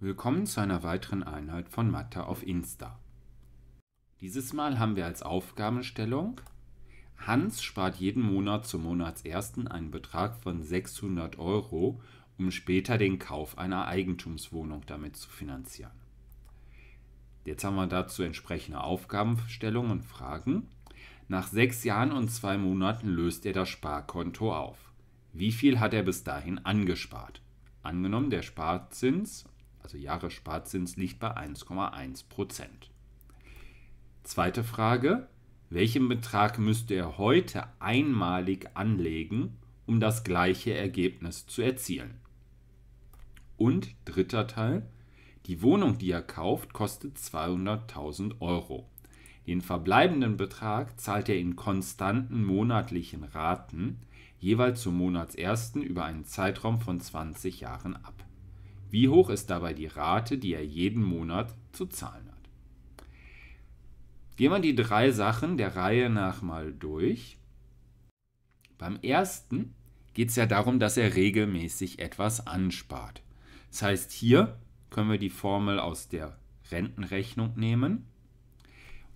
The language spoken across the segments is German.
Willkommen zu einer weiteren Einheit von Mathe auf Insta. Dieses Mal haben wir als Aufgabenstellung Hans spart jeden Monat zum Monatsersten einen Betrag von 600 Euro, um später den Kauf einer Eigentumswohnung damit zu finanzieren. Jetzt haben wir dazu entsprechende Aufgabenstellungen und Fragen. Nach sechs Jahren und zwei Monaten löst er das Sparkonto auf. Wie viel hat er bis dahin angespart? Angenommen, der Sparzins also Jahressparzins, liegt bei 1,1 Prozent. Zweite Frage, welchen Betrag müsste er heute einmalig anlegen, um das gleiche Ergebnis zu erzielen? Und dritter Teil, die Wohnung, die er kauft, kostet 200.000 Euro. Den verbleibenden Betrag zahlt er in konstanten monatlichen Raten, jeweils zum Monatsersten über einen Zeitraum von 20 Jahren ab. Wie hoch ist dabei die Rate, die er jeden Monat zu zahlen hat? Gehen wir die drei Sachen der Reihe nach mal durch. Beim ersten geht es ja darum, dass er regelmäßig etwas anspart. Das heißt, hier können wir die Formel aus der Rentenrechnung nehmen.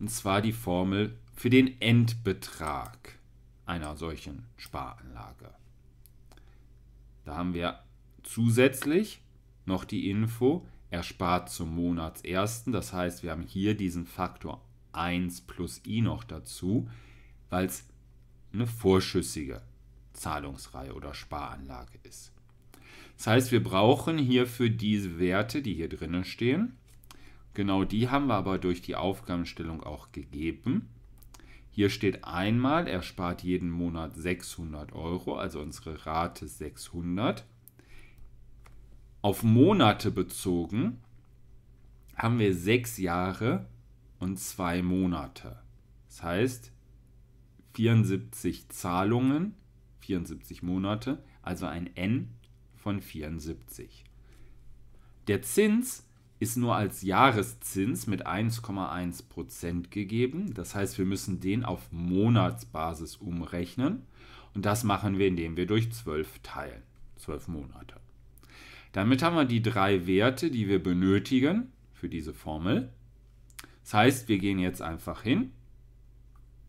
Und zwar die Formel für den Endbetrag einer solchen Sparanlage. Da haben wir zusätzlich noch die Info, er spart zum Monatsersten. Das heißt, wir haben hier diesen Faktor 1 plus i noch dazu, weil es eine vorschüssige Zahlungsreihe oder Sparanlage ist. Das heißt, wir brauchen hierfür diese Werte, die hier drinnen stehen, genau die haben wir aber durch die Aufgabenstellung auch gegeben. Hier steht einmal, er spart jeden Monat 600 Euro, also unsere Rate 600 auf Monate bezogen haben wir sechs Jahre und zwei Monate. Das heißt 74 Zahlungen, 74 Monate, also ein N von 74. Der Zins ist nur als Jahreszins mit 1,1% gegeben. Das heißt, wir müssen den auf Monatsbasis umrechnen. Und das machen wir, indem wir durch 12 teilen. 12 Monate. Damit haben wir die drei Werte, die wir benötigen für diese Formel. Das heißt, wir gehen jetzt einfach hin,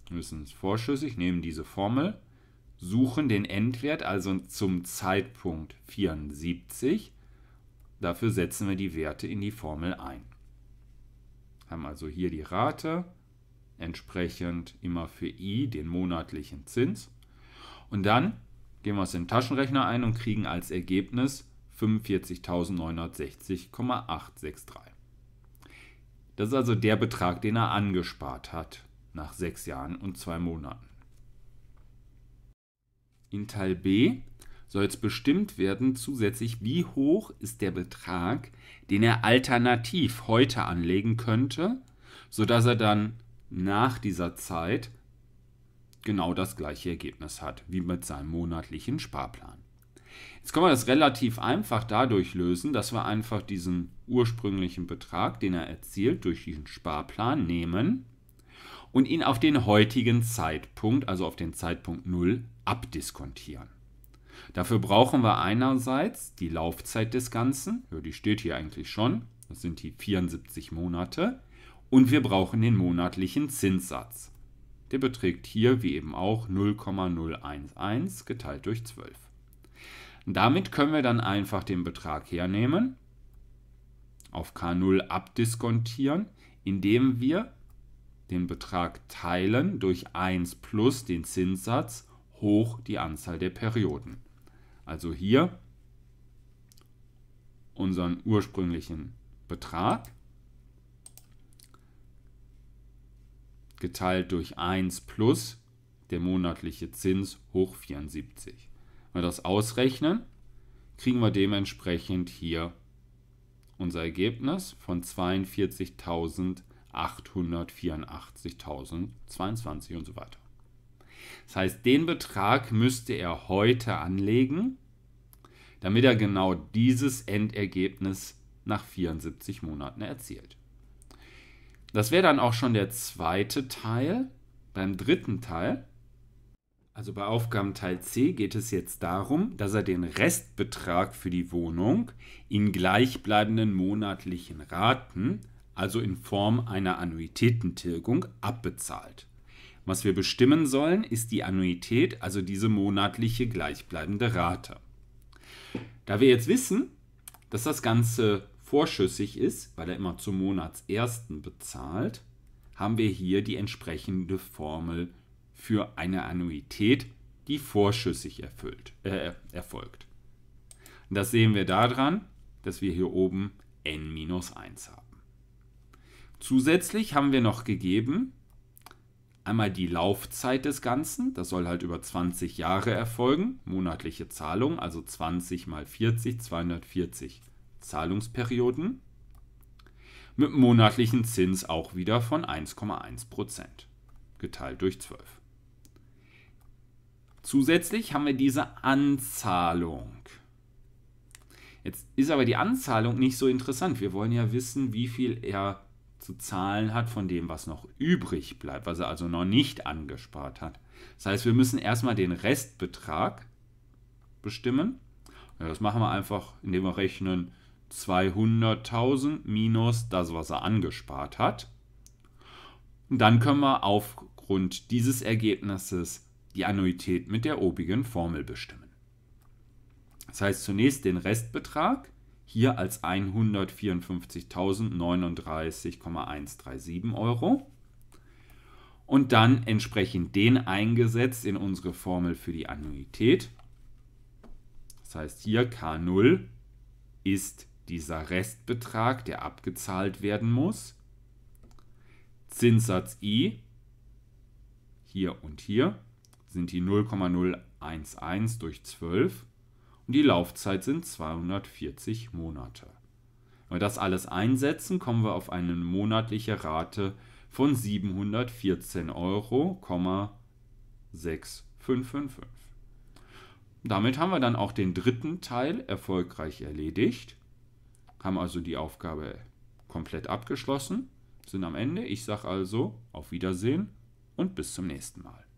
müssen es vorschüssig, nehmen diese Formel, suchen den Endwert, also zum Zeitpunkt 74. Dafür setzen wir die Werte in die Formel ein. Haben also hier die Rate, entsprechend immer für i den monatlichen Zins. Und dann gehen wir es in den Taschenrechner ein und kriegen als Ergebnis 45.960,863. Das ist also der Betrag, den er angespart hat nach sechs Jahren und zwei Monaten. In Teil B soll es bestimmt werden zusätzlich, wie hoch ist der Betrag, den er alternativ heute anlegen könnte, sodass er dann nach dieser Zeit genau das gleiche Ergebnis hat wie mit seinem monatlichen Sparplan. Jetzt können wir das relativ einfach dadurch lösen, dass wir einfach diesen ursprünglichen Betrag, den er erzielt, durch diesen Sparplan nehmen und ihn auf den heutigen Zeitpunkt, also auf den Zeitpunkt 0, abdiskontieren. Dafür brauchen wir einerseits die Laufzeit des Ganzen, die steht hier eigentlich schon, das sind die 74 Monate, und wir brauchen den monatlichen Zinssatz. Der beträgt hier, wie eben auch, 0,011 geteilt durch 12. Damit können wir dann einfach den Betrag hernehmen, auf K0 abdiskontieren, indem wir den Betrag teilen durch 1 plus den Zinssatz hoch die Anzahl der Perioden. Also hier unseren ursprünglichen Betrag geteilt durch 1 plus der monatliche Zins hoch 74. Wenn wir das ausrechnen, kriegen wir dementsprechend hier unser Ergebnis von 42.884.022 und so weiter. Das heißt, den Betrag müsste er heute anlegen, damit er genau dieses Endergebnis nach 74 Monaten erzielt. Das wäre dann auch schon der zweite Teil. Beim dritten Teil also bei Aufgabenteil C geht es jetzt darum, dass er den Restbetrag für die Wohnung in gleichbleibenden monatlichen Raten, also in Form einer Annuitätentilgung, abbezahlt. Was wir bestimmen sollen, ist die Annuität, also diese monatliche gleichbleibende Rate. Da wir jetzt wissen, dass das Ganze vorschüssig ist, weil er immer zum Monatsersten bezahlt, haben wir hier die entsprechende Formel für eine Annuität, die vorschüssig erfüllt, äh, erfolgt. das sehen wir daran, dass wir hier oben n-1 haben. Zusätzlich haben wir noch gegeben einmal die Laufzeit des Ganzen, das soll halt über 20 Jahre erfolgen, monatliche Zahlung, also 20 mal 40, 240 Zahlungsperioden, mit monatlichen Zins auch wieder von 1,1 geteilt durch 12. Zusätzlich haben wir diese Anzahlung. Jetzt ist aber die Anzahlung nicht so interessant. Wir wollen ja wissen, wie viel er zu zahlen hat von dem, was noch übrig bleibt, was er also noch nicht angespart hat. Das heißt, wir müssen erstmal den Restbetrag bestimmen. Das machen wir einfach, indem wir rechnen 200.000 minus das, was er angespart hat. Und dann können wir aufgrund dieses Ergebnisses die Annuität mit der obigen Formel bestimmen. Das heißt zunächst den Restbetrag, hier als 154.039,137 Euro und dann entsprechend den eingesetzt in unsere Formel für die Annuität. Das heißt hier K0 ist dieser Restbetrag, der abgezahlt werden muss. Zinssatz i hier und hier sind die 0,011 durch 12 und die Laufzeit sind 240 Monate. Wenn wir das alles einsetzen, kommen wir auf eine monatliche Rate von 714,6555 Euro, Damit haben wir dann auch den dritten Teil erfolgreich erledigt, haben also die Aufgabe komplett abgeschlossen, sind am Ende. Ich sage also auf Wiedersehen und bis zum nächsten Mal.